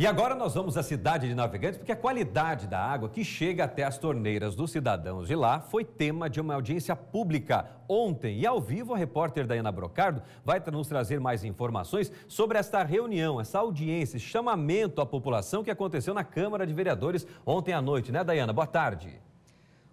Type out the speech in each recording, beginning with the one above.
E agora nós vamos à cidade de Navegantes, porque a qualidade da água que chega até as torneiras dos cidadãos de lá foi tema de uma audiência pública ontem. E ao vivo, a repórter Dayana Brocardo vai nos trazer mais informações sobre esta reunião, essa audiência, esse chamamento à população que aconteceu na Câmara de Vereadores ontem à noite, né, Dayana? Boa tarde.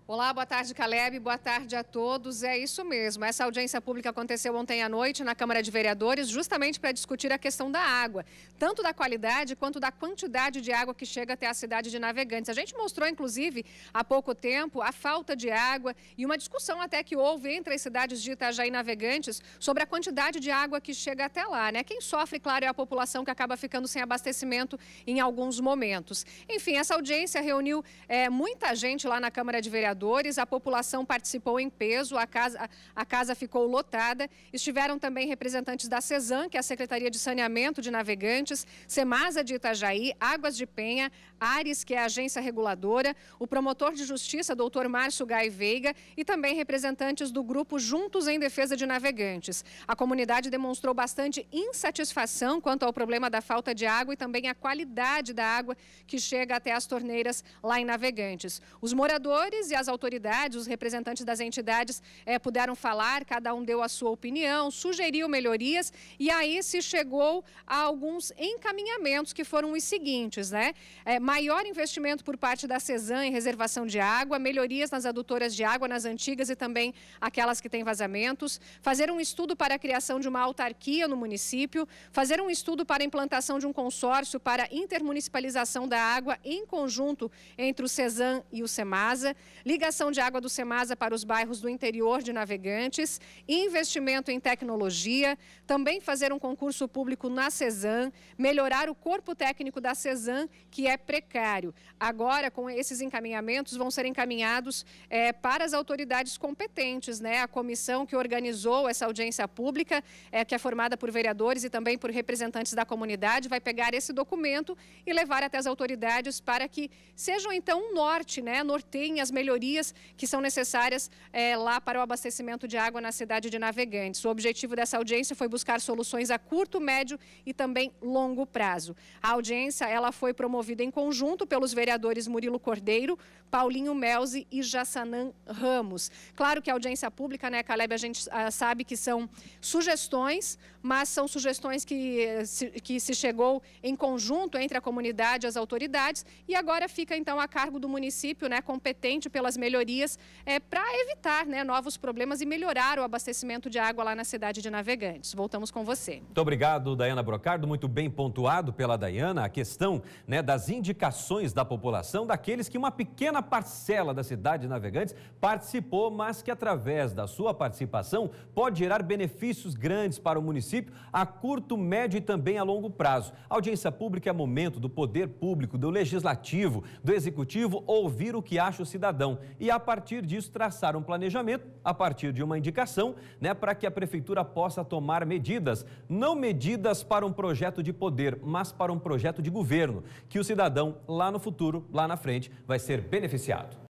Olá, boa tarde, Caleb. Boa tarde a todos. É isso mesmo. Essa audiência pública aconteceu ontem à noite na Câmara de Vereadores, justamente para discutir a questão da água, tanto da qualidade quanto da quantidade de água que chega até a cidade de Navegantes. A gente mostrou, inclusive, há pouco tempo, a falta de água e uma discussão até que houve entre as cidades de Itajaí e Navegantes sobre a quantidade de água que chega até lá, né? Quem sofre, claro, é a população que acaba ficando sem abastecimento em alguns momentos. Enfim, essa audiência reuniu é, muita gente lá na Câmara de Vereadores a população participou em peso, a casa, a casa ficou lotada. Estiveram também representantes da CESAM, que é a Secretaria de Saneamento de Navegantes, Semasa de Itajaí, Águas de Penha, Ares, que é a agência reguladora, o promotor de justiça, doutor Márcio Gai Veiga, e também representantes do grupo Juntos em Defesa de Navegantes. A comunidade demonstrou bastante insatisfação quanto ao problema da falta de água e também a qualidade da água que chega até as torneiras lá em Navegantes. Os moradores e as as autoridades, os representantes das entidades é, puderam falar, cada um deu a sua opinião, sugeriu melhorias e aí se chegou a alguns encaminhamentos que foram os seguintes, né? É, maior investimento por parte da CESAM em reservação de água, melhorias nas adutoras de água, nas antigas e também aquelas que têm vazamentos, fazer um estudo para a criação de uma autarquia no município, fazer um estudo para a implantação de um consórcio para intermunicipalização da água em conjunto entre o CESAM e o SEMASA, ligação de água do Semasa para os bairros do interior de Navegantes, investimento em tecnologia, também fazer um concurso público na CESAM, melhorar o corpo técnico da CESAM, que é precário. Agora, com esses encaminhamentos, vão ser encaminhados é, para as autoridades competentes, né? A comissão que organizou essa audiência pública, é, que é formada por vereadores e também por representantes da comunidade, vai pegar esse documento e levar até as autoridades para que sejam, então, um norte, né? Norteiem as melhorias melhorias que são necessárias é, lá para o abastecimento de água na cidade de Navegantes. O objetivo dessa audiência foi buscar soluções a curto, médio e também longo prazo. A audiência ela foi promovida em conjunto pelos vereadores Murilo Cordeiro, Paulinho Melzi e Jassanã Ramos. Claro que a audiência pública, né, Caleb, a gente a, ah, sabe que são sugestões, mas são sugestões que eh, se, que se chegou em conjunto entre a comunidade e as autoridades e agora fica então a cargo do município, né, competente pelas melhorias é, para evitar né, novos problemas e melhorar o abastecimento de água lá na cidade de Navegantes. Voltamos com você. Muito obrigado, Dayana Brocardo. Muito bem pontuado pela Dayana a questão né, das indicações da população, daqueles que uma pequena parcela da cidade de Navegantes participou, mas que através da sua participação pode gerar benefícios grandes para o município a curto, médio e também a longo prazo. A audiência pública é momento do poder público, do legislativo, do executivo ouvir o que acha o cidadão e, a partir disso, traçar um planejamento, a partir de uma indicação, né, para que a prefeitura possa tomar medidas. Não medidas para um projeto de poder, mas para um projeto de governo, que o cidadão, lá no futuro, lá na frente, vai ser beneficiado.